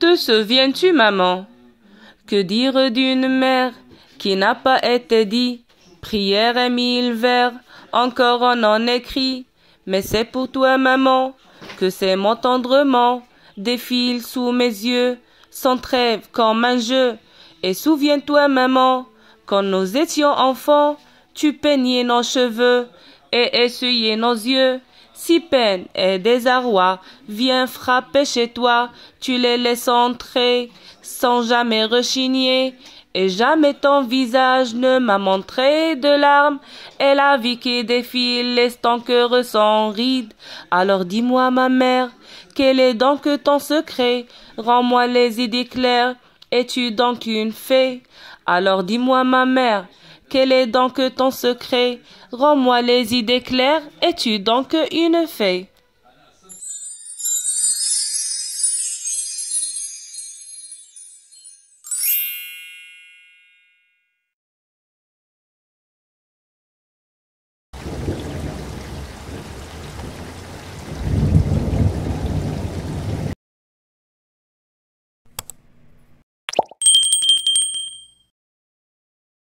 Te souviens-tu, maman Que dire d'une mère qui n'a pas été dit Prière et mille vers, encore on en écrit. Mais c'est pour toi, maman, que c'est mon tendrement défile sous mes yeux, sans trêve comme un jeu. Et souviens-toi, maman, quand nous étions enfants, tu peignais nos cheveux et essuyez nos yeux. Si peine et désarroi viens frapper chez toi, tu les laisses entrer sans jamais rechigner. Et jamais ton visage ne m'a montré de larmes, et la vie qui défile laisse ton cœur sans ride. Alors dis-moi, ma mère, quel est donc ton secret Rends-moi les idées claires, es-tu donc une fée Alors dis-moi, ma mère, quel est donc ton secret Rends-moi les idées claires. Es-tu donc une fée